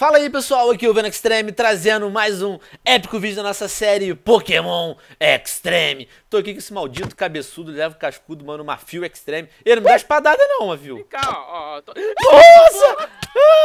Fala aí pessoal, aqui é o Venom Extreme trazendo mais um épico vídeo da nossa série Pokémon Extreme. Tô aqui com esse maldito cabeçudo, leva o cascudo, mano, uma fio Extreme. Ele não dá espadada não, Mafio. Vem cá, ó. ó tô... Nossa!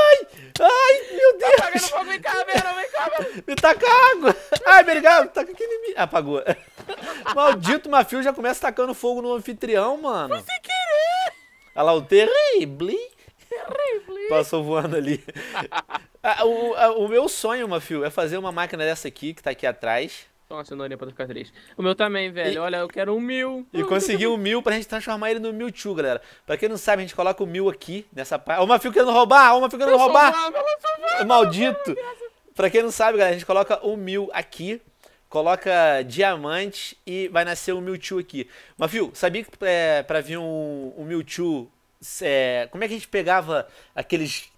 ai! Ai, meu tá Deus! Tá apagando fogo, vem cá, Venom, vem cá, Me taca água. Ai, obrigado, taca tá aqui em mim. Ah, apagou. maldito Mafio já começa tacando fogo no anfitrião, mano. Foi sem querer. Olha lá o terrei, blim. Terrible. Passou voando ali. Ah, o, ah, o meu sonho, Mafio, é fazer uma máquina dessa aqui, que tá aqui atrás. não olhei pra ficar triste. O meu também, velho. E, Olha, eu quero um mil. E consegui um mil pra gente transformar ele no Mewtwo, galera. Pra quem não sabe, a gente coloca o mil aqui nessa parte. Ô, Mafio querendo roubar! Ô, Mafio querendo roubar! Mal, Maldito! Pra quem não sabe, galera, a gente coloca o mil aqui coloca diamante e vai nascer um Mewtwo aqui. Mas viu, sabia que é, pra vir um, um Mewtwo é, como é que a gente pegava aqueles.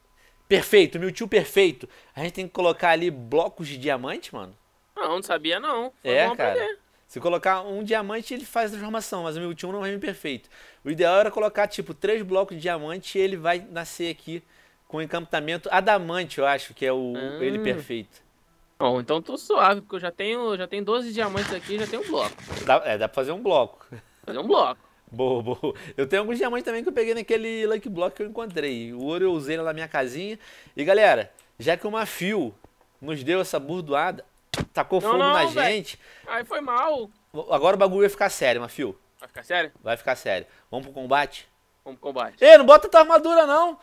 Perfeito, Mewtwo perfeito. A gente tem que colocar ali blocos de diamante, mano? Não, não sabia não. Foi é, cara. Se colocar um diamante, ele faz a transformação, mas o Mewtwo não vai vir perfeito. O ideal era colocar, tipo, três blocos de diamante e ele vai nascer aqui com encantamento adamante, eu acho, que é o hum. ele perfeito. Bom, então tô suave, porque eu já tenho, já tenho 12 diamantes aqui já tenho um bloco. Dá, é, dá pra fazer um bloco. Fazer um bloco. Boa, boa. Eu tenho alguns diamantes também que eu peguei naquele Lucky Block que eu encontrei. O ouro eu usei lá na minha casinha. E galera, já que o Mafio nos deu essa burdoada, tacou não, fogo não, na véio. gente. Aí foi mal. Agora o bagulho vai ficar sério, Mafio. Vai ficar sério? Vai ficar sério. Vamos pro combate? Vamos pro combate. Ei, não bota tua armadura, não!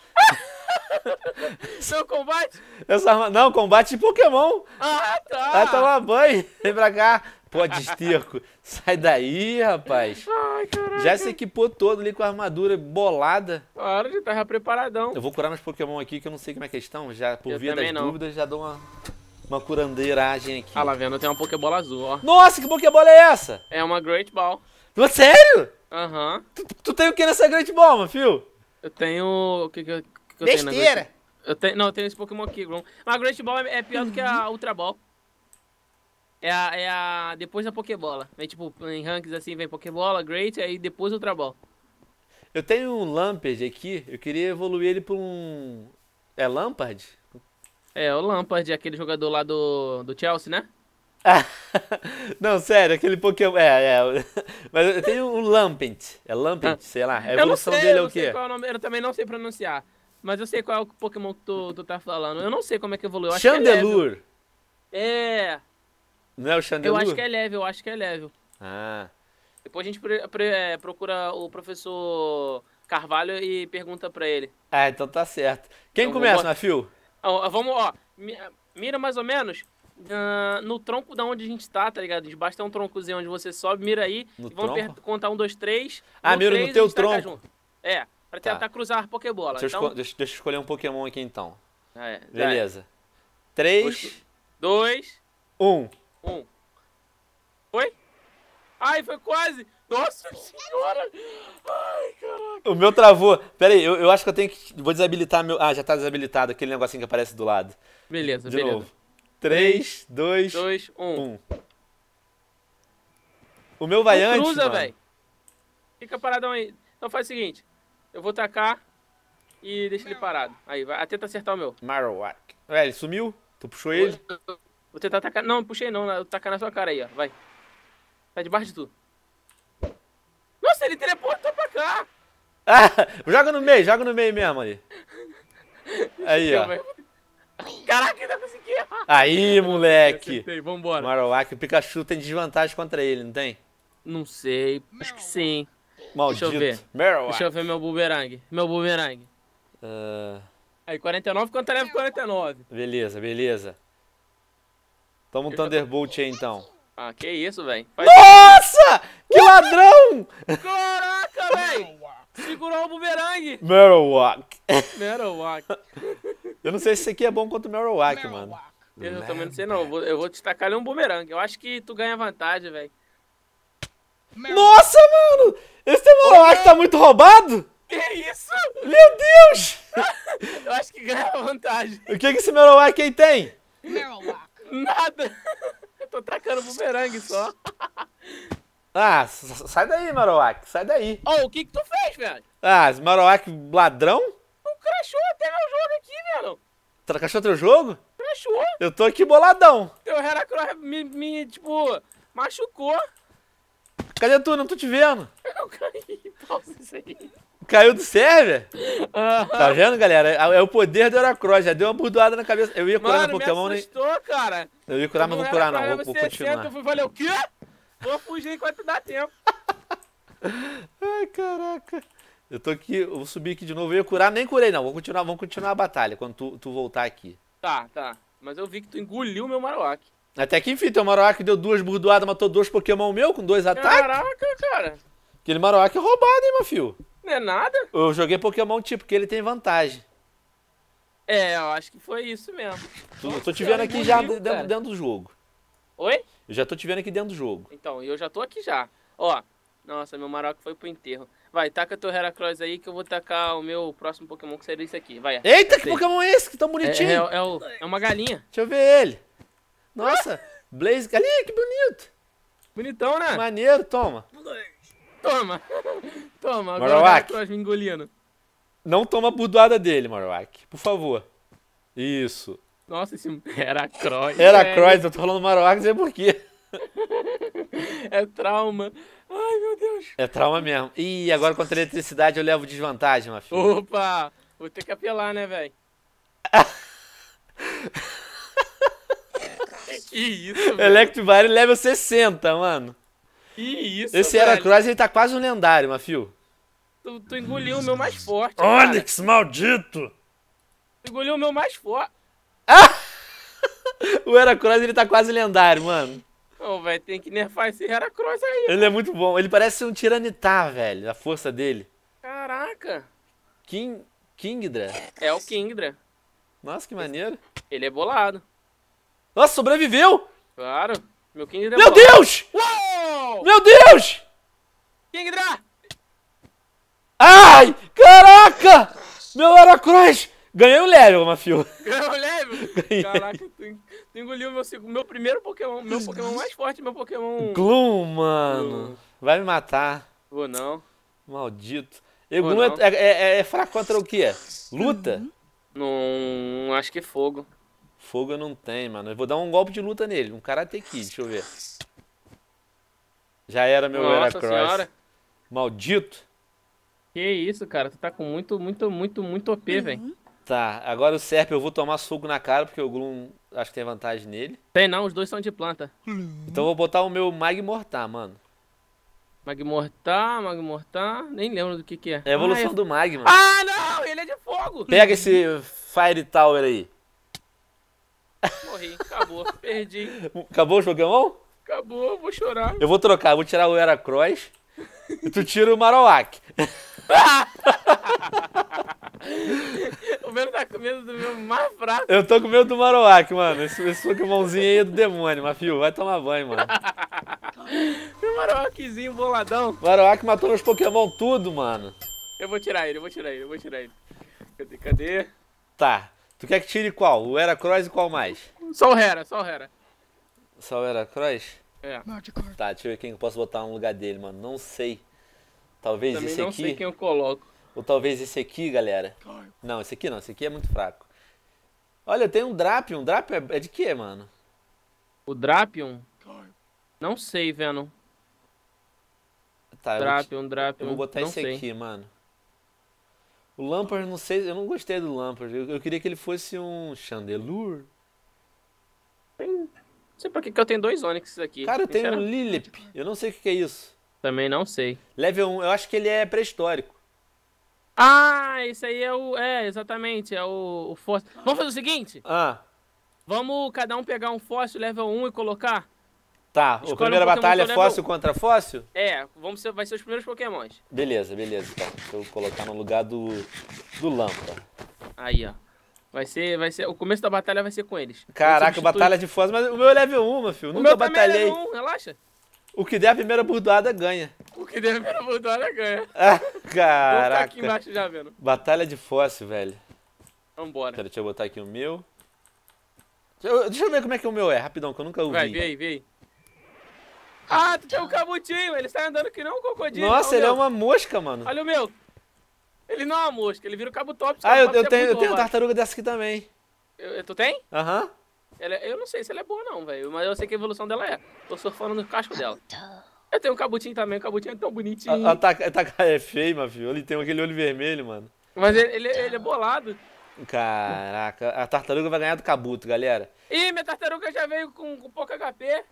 Seu combate? Essa, não, combate de Pokémon. Ah, tá. Vai tomar banho. Vem pra cá. Pode esterco. sai daí, rapaz. Ai, caraca. Já se equipou todo ali com a armadura bolada. Claro, já tava preparadão. Eu vou curar meus Pokémon aqui que eu não sei como é a questão. Já, por eu via das não. dúvidas, já dou uma, uma curandeiragem aqui. Ah, lá vendo, tem uma Pokébola azul, ó. Nossa, que Pokébola é essa? É uma Great Ball. Sério? Aham. Uhum. Tu, tu, tem o que nessa Great Ball, meu filho? Eu tenho. O que, que, que eu Besteira. tenho Great... eu tenho... Não, eu tenho esse Pokémon aqui, Grom. Mas a Great Ball é, é pior do que a Ultra Ball. É a, é a. Depois da Pokébola. Vem tipo, em rankings assim, vem Pokébola, Great, aí depois Ultra Ball. Eu tenho um Lampard aqui, eu queria evoluir ele pra um. É Lampard? É, o Lampard, aquele jogador lá do, do Chelsea, né? não, sério, aquele Pokémon. É, é. Mas eu tenho um Lampent. É Lampent, ah. sei lá. A evolução sei, dele é o quê? É eu também não sei pronunciar. Mas eu sei qual é o Pokémon que tu, tu tá falando. Eu não sei como é que evoluiu. É Chandelure. É, é. Não é o Chandelier? Eu acho que é level, eu acho que é level. Ah. Depois a gente é, procura o professor Carvalho e pergunta pra ele. Ah, então tá certo. Quem então, começa, Nafio? Ah, vamos, ó. Mira mais ou menos Uh, no tronco da onde a gente tá, tá ligado? Debaixo tem um troncozinho onde você sobe, mira aí, no e vamos contar um, dois, três. Ah, um, mira três, no teu tá tronco. É, pra tá. tentar cruzar a Pokébola. Deixa, então... eu deixa, eu escolher um Pokémon aqui então. Ah, é. Beleza. Três, dois, um. Um. Oi? Ai, foi quase! Nossa senhora! Ai, caraca! O meu travou. Pera aí, eu, eu acho que eu tenho que. Vou desabilitar meu. Ah, já tá desabilitado aquele negocinho que aparece do lado. Beleza, De beleza. Novo. 3, 2, 2 1. 1. O meu vai não antes. Cruza, velho. Fica paradão aí. Então faz o seguinte: eu vou tacar e deixa ele parado. Aí, vai. Tenta acertar o meu. Marowak. Ué, ele sumiu? Tu puxou ele? Vou tentar atacar. Não, puxei não. Vou tacar na sua cara aí, ó. Vai. Tá debaixo de tu. Nossa, ele teleportou pra cá! Ah, joga no meio, joga no meio mesmo ali. Aí, ó. Caraca, ainda tá consegui errar. Aí, moleque. vambora. Marowak, o Pikachu tem desvantagem contra ele, não tem? Não sei, acho que sim. Maldito. Deixa eu ver. Marowak. Deixa eu ver meu boomerang. Meu boomerang. Uh... Aí, 49 contra level 49. Beleza, beleza. Toma um Thunderbolt aí então. Ah, que isso, velho. Nossa! Que ladrão! Caraca, velho! Segurou o bumerangue! Merowak. Merowak. Eu não sei se isso aqui é bom contra o Merowak mano. Eu também é, não sei não. É. Eu vou te tacar ali um bumerangue. Eu acho que tu ganha vantagem, velho. Nossa, mano! Esse teu Marowak tá muito roubado? Que isso? Meu Deus! Eu acho que ganha vantagem. O que, que esse Merowak aí tem? Marowak. Nada. Eu tô tacando bumerangue só. Ah, sai daí, Marowak, sai daí. Ô, oh, o que que tu fez, velho? Ah, Maroac Marowak ladrão? Não crashou até meu jogo aqui, velho. crashou teu jogo? Crashou. Eu tô aqui boladão. Teu Heracross me, me, tipo, machucou. Cadê tu? Não tô te vendo. Eu caí, pausa isso aí. Caiu do Sérvia? Tá vendo, galera? É o poder do Heracross. Já deu uma burdoada na cabeça. Eu ia curar Mano, no Pokémon, né? Assustou, cara. Eu ia curar, mas não curar, não. Vou, vou continuar. Então eu fui, falei, o quê? Vou fugir enquanto dá tempo. Ai, caraca. Eu tô aqui, eu vou subir aqui de novo. Eu ia curar, nem curei, não. Vou continuar, vamos continuar a batalha quando tu, tu voltar aqui. Tá, tá. Mas eu vi que tu engoliu meu Marowak. Até que enfim, teu Marowak deu duas burdoadas, matou dois Pokémon meu com dois ataques. Caraca, cara. Aquele Marowak é roubado, hein, meu filho? é nada? Eu joguei Pokémon tipo, porque ele tem vantagem. É, eu acho que foi isso mesmo. Tu, Nossa, tô te vendo aqui já rico, dentro, dentro, do jogo. Oi? Eu já tô te vendo aqui dentro do jogo. Então, eu já tô aqui já. Ó, nossa, meu Maroc foi pro enterro. Vai, taca teu Heracross aí que eu vou tacar o meu próximo Pokémon que seria esse aqui. Vai. Eita, que Pokémon é esse? Que tão bonitinho. É, é, é, o, é uma galinha. Deixa eu ver ele. Nossa, ah? Blaze Galinha, que bonito. Bonitão, né? Maneiro, toma. Toma! Toma, agora Marowak. o me engolindo. Não toma a burdoada dele, Marowak. Por favor. Isso. Nossa, esse Croix. Era é... eu tô falando Marowak, não sei por quê. É trauma. Ai, meu Deus. É trauma mesmo. Ih, agora contra a eletricidade eu levo desvantagem, meu filho. Opa! Vou ter que apelar, né, velho? que isso, velho? Electrovire level 60, mano. Que isso, Esse velho. Heracross, ele tá quase um lendário, Mafio. Tu, tu engoliu o meu mais forte. Onix, cara. maldito! Tu engoliu o meu mais forte. Ah! o Heracross, ele tá quase lendário, mano. Não, velho, tem que nerfar esse Heracross aí. Ele mano. é muito bom. Ele parece um Tiranitar, velho, a força dele. Caraca. King... Kingdra? É o Kingdra. Nossa, que maneiro. Ele é bolado. Nossa, sobreviveu! Claro. Meu Kingdra é Meu bolado. Deus! Meu Deus! Kingdra! Ai! Caraca! Meu Heracross! Ganhei um level, Mafio. Ganhei o level? Caraca, tu, engoliu o meu, meu, primeiro Pokémon, meu Pokémon mais forte, meu Pokémon... Gloom, mano. Vai me matar. Vou não. Maldito. E Vou Gloom é, é, é, é, fraco contra o quê? Luta? Não, acho que é fogo. Fogo eu não tenho, mano. Eu vou dar um golpe de luta nele, um Karate Kid, deixa eu ver. Já era meu Nossa Heracross. Senhora. Maldito. Que isso, cara. Tu tá com muito, muito, muito, muito OP, uhum. velho. Tá, agora o Serp eu vou tomar fogo na cara, porque o Gloom acho que tem vantagem nele. Tem não, os dois são de planta. Então eu vou botar o meu Magmortar, mano. Magmortar, Magmortar, nem lembro do que que é. É a evolução ah, é. do Magma. Ah, não, ele é de fogo. Pega esse Fire Tower aí. Morri, acabou, perdi. Acabou o jogão? Acabou, vou chorar. Eu vou trocar, vou tirar o Heracross e tu tira o Marowak. o medo tá com medo do meu mais fraco. Eu tô com medo do Marowak, mano. Esse, esse Pokémonzinho aí é do demônio, mas fio, vai tomar banho, mano. meu Marowakzinho boladão. Marowak matou meus Pokémon tudo, mano. Eu vou tirar ele, eu vou tirar ele, eu vou tirar ele. Cadê? Cadê? Tá. Tu quer que tire qual? O Heracross e qual mais? Só o Hera, só o Hera. Só o Cross? É. Tá, deixa eu ver quem eu posso botar no lugar dele, mano. Não sei. Talvez Também esse não aqui. não sei quem eu coloco. Ou talvez esse aqui, galera. Não, esse aqui não. Esse aqui é muito fraco. Olha, tem um Drapion. Um Drapion é, é de quê, mano? O Drapion? Não sei, Venom. Tá, Drapion, Drapion. Eu vou botar esse sei. aqui, mano. O Lampard, não sei, eu não gostei do Lampard. Eu, eu queria que ele fosse um Chandelure sei por que eu tenho dois Onix aqui. Cara, eu tenho um Lilip. Eu não sei o que é isso. Também não sei. Level 1, eu acho que ele é pré-histórico. Ah, esse aí é o. É, exatamente, é o, o fóssil. Vamos fazer o seguinte? Ah. Vamos cada um pegar um fóssil level 1 e colocar? Tá, a primeira um batalha é fóssil contra fóssil? É, vamos ser, vai ser os primeiros pokémons. Beleza, beleza, Então Deixa eu colocar no lugar do. do Lampa. Aí, ó. Vai ser, vai ser, o começo da batalha vai ser com eles. Caraca, batalha de Foz, mas o meu é level 1, filho. O Nunca meu é batalhei. É level 1, relaxa. O que der a primeira burdoada ganha. O que der a primeira burdoada ganha. Ah, caraca. Vou tá aqui embaixo já vendo. Batalha de fóssil, velho. Vambora. Pera, deixa eu botar aqui o meu. Deixa eu, ver como é que o meu é, rapidão, que eu nunca ouvi. Vai, vem, aí, aí. Ah, tu tinha um cabutinho, ele sai andando que não um crocodilo. Nossa, Olha ele é uma mosca, mano. Olha o meu. Ele não é uma mosca, ele vira o cabo top. Ah, eu, eu, tenho, eu tenho tartaruga dessa aqui também. Eu, tu tem? Aham. É, eu não sei se ela é boa não, velho, mas eu sei que a evolução dela é. Tô surfando no casco dela. Tá eu tenho um cabutinho também, o cabutinho é tão bonitinho. A, a, taca, a taca é feio, meu filho. Ele tem aquele olho vermelho, mano. Mas ele, ele, ele é bolado. Caraca, a tartaruga vai ganhar do cabuto, galera. Ih, minha tartaruga já veio com, com pouco HP.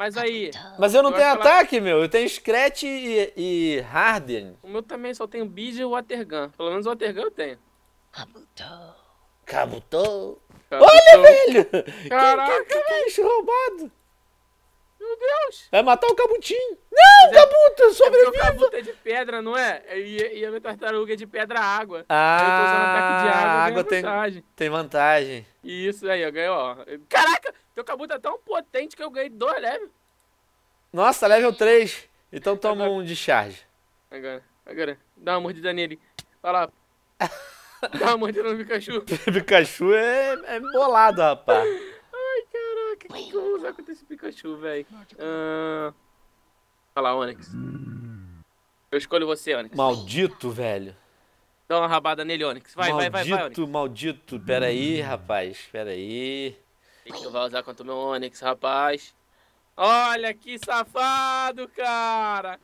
Mas tá aí. Mas eu não eu tenho ataque, meu. Eu tenho Scratch e, e, Harden. O meu também só tenho Beast e Watergun. Pelo menos o Watergun eu tenho. Kabuto. Kabuto. Olha, velho! Caraca, que, é roubado! Meu Deus! Vai matar o Cabutinho! Não, Mas é- Cabuto, é, sobreviva! É o Cabuto é de pedra, não é? E, e a minha tartaruga é de pedra-água. Ah, eu tô usando ah, ataque de água, água tem, vantagem. Tem vantagem. Isso aí, ó, ganhou, ó. Caraca! Teu cabu tá tão potente que eu ganhei dois levels. Nossa, level 3. Então toma agora, um de charge. Agora, agora. Dá uma mordida nele. Vai lá. Dá uma mordida no Pikachu. Pikachu é, é bolado, rapaz. Ai, caraca. O que, que eu vou usar com esse Pikachu, velho? Ah. Fala, Vai Onix. Eu escolho você, Onix. Maldito, velho. Dá uma rabada nele, Onix. Vai, maldito, vai, vai, vai, Onix. Maldito, maldito. Pera aí, rapaz. Pera aí que tu vai usar contra o meu Onix, rapaz. Olha que safado, cara!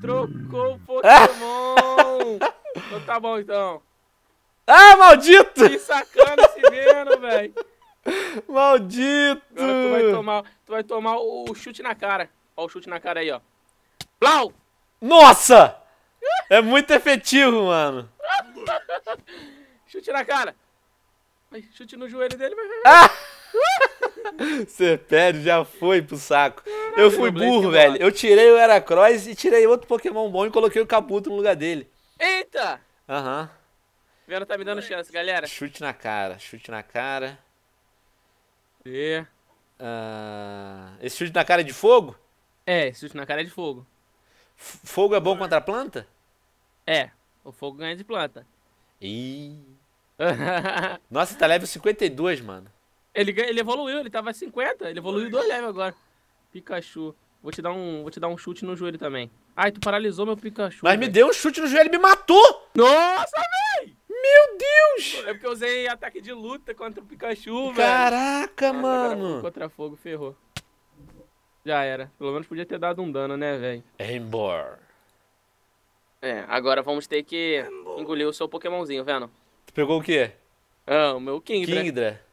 Trocou o Pokémon! então tá bom, então. Ah, maldito! Que sacana esse menino, velho! Maldito! Agora tu vai tomar, tu vai tomar o chute na cara. Ó o chute na cara aí, ó. Plau! Nossa! É muito efetivo, mano. chute na cara. Chute no joelho dele. Mas... Ah! Serpério já foi pro saco. Eu fui burro, é velho. Eu tirei o Heracross e tirei outro Pokémon bom e coloquei o Caputo no lugar dele. Eita! Aham. Uhum. Vera tá me dando chance, galera. Chute na cara, chute na cara. E... Uh... Esse chute na cara é de fogo? É, esse chute na cara é de fogo. F fogo é bom contra a planta? É, o fogo ganha de planta. Ih. Nossa, tá level 52, mano. Ele, ele evoluiu, ele tava 50, ele evoluiu dois leves agora. Pikachu. Vou te dar um, vou te dar um chute no joelho também. Ai, tu paralisou meu Pikachu. Mas véio. me deu um chute no joelho e me matou! Nossa, véi! Meu Deus! É porque eu usei ataque de luta contra o Pikachu, velho. Caraca, véio. mano! Contra fogo, ferrou. Já era. Pelo menos podia ter dado um dano, né, velho? Embor. É, agora vamos ter que Embor. engolir o seu Pokémonzinho, vendo? Tu pegou o quê? Ah, o meu Kingdra. Kingdra.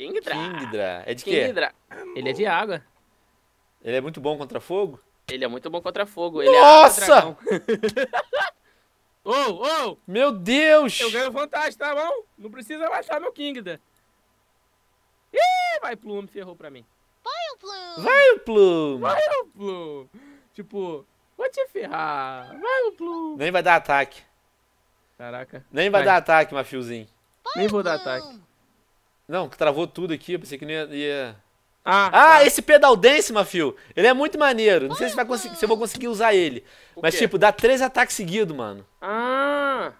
Kingdra. Kingdra. É de quê? Kingdra. Ele é de água. Ele é muito bom contra fogo? Ele é muito bom contra fogo. Ele é Nossa! Ô, ô! oh, oh, Meu Deus! Eu ganho vantagem, tá bom? Não precisa baixar meu Kingdra. Ih, vai Plume, ferrou pra mim. Vai o Plume! Vai o Plume! Vai o Plume! Tipo, vou te ferrar. Vai o Plume! Nem vai dar ataque. Caraca. Nem vai, vai. dar ataque, Mafiozinho. Nem vou dar ataque. Não, travou tudo aqui, eu pensei que não ia. ia... Ah, ah tá. esse pedal dance, Mafio, ele é muito maneiro. Não sei se, vai conseguir, se eu vou conseguir usar ele. O Mas, quê? tipo, dá três ataques seguidos, mano. Ah!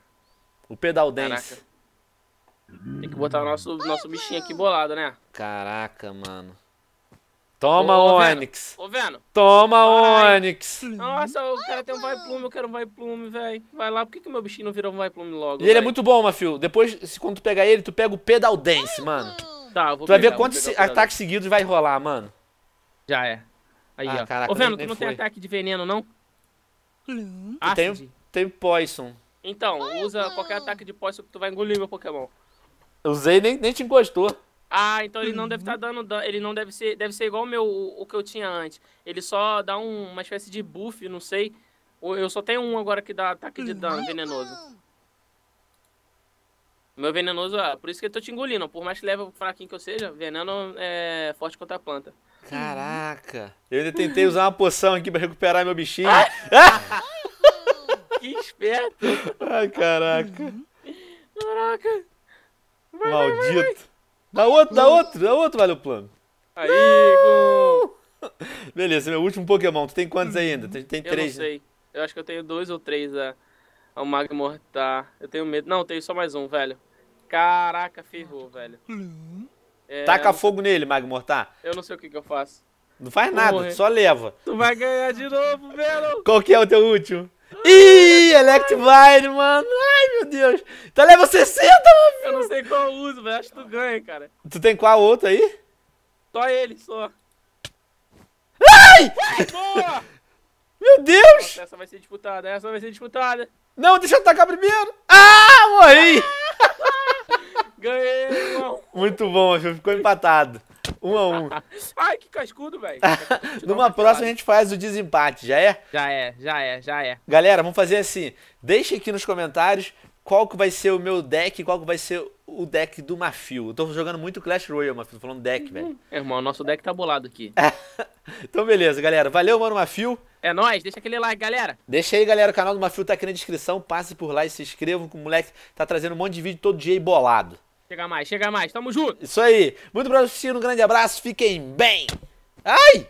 O pedal dance. Caraca. Tem que botar o nosso, nosso bichinho aqui bolado, né? Caraca, mano. Toma, ô, Onix. Ô, Veno. Toma, Ai. Onix. Nossa, o cara tem um vai plume, eu quero um vai plume, velho. Vai lá, por que, que meu bichinho não virou um vai plume logo? E ele é muito bom, Mafio. Depois, se, quando tu pegar ele, tu pega o pedal dance, mano. Tá, eu vou Tu vai ver quantos ataques seguidos vai rolar, mano. Já é. Aí, Ah, ó. caraca, ô, Veno, tu não tem ataque de veneno, não? Eu Tem tenho, Poison. Então, usa qualquer ataque de poison que tu vai engolir meu Pokémon. Usei nem, nem te encostou. Ah, então ele não tá uhum. deve estar tá dando dano. Ele não deve ser. Deve ser igual o meu o, o que eu tinha antes. Ele só dá um, uma espécie de buff, não sei. Eu só tenho um agora que dá ataque de dano venenoso. Meu venenoso, ah, por isso que eu tô te engolindo. Por mais que leve fraquinho que eu seja, veneno é forte contra a planta. Caraca! Eu ainda tentei usar uma poção aqui pra recuperar meu bichinho. Ah! que esperto! Ai, caraca! Caraca! Vai, Maldito! Vai, vai. Dá outro, dá outro, dá outro, vale o plano. Aí, Beleza, meu último Pokémon. Tu tem quantos ainda? Tem, tem três. Eu não né? sei. Eu acho que eu tenho dois ou três a, a Magmortar. Eu tenho medo. Não, eu tenho só mais um, velho. Caraca, ferrou, velho. É, Taca fogo nele, Magmortar. Eu não sei o que, que eu faço. Não faz Vou nada, morrer. só leva. Tu vai ganhar de novo, velho. Qual que é o teu último? Ih, Electivine, mano. Ai, meu Deus. Tá leva 60, meu filho. Eu não sei qual eu uso, mas acho que tu ganha, cara. Tu tem qual outro aí? Só ele, só. Ai! Ai boa! Meu Deus! Nossa, essa vai ser disputada, essa vai ser disputada. Não, deixa eu atacar primeiro. Ah, morri! Ah! Ganhei, irmão. Muito bom, Ju. Ficou empatado. Um a um. Ai, que cascudo, velho. Numa próxima a gente faz o desempate, já é? Já é, já é, já é. Galera, vamos fazer assim. Deixa aqui nos comentários qual que vai ser o meu deck e qual que vai ser o deck do Mafio. Eu tô jogando muito Clash Royale, Mafio. Tô falando deck, uhum. velho. É, irmão, nosso deck tá bolado aqui. então, beleza, galera. Valeu, mano, Mafio. É nóis, deixa aquele like, galera. Deixa aí, galera. O canal do Mafio tá aqui na descrição. Passe por lá e se inscreva, que o moleque tá trazendo um monte de vídeo todo dia aí bolado. Chega mais, chega mais, tamo junto. Isso aí. Muito obrigado por assistir, um grande abraço, fiquem bem. Ai!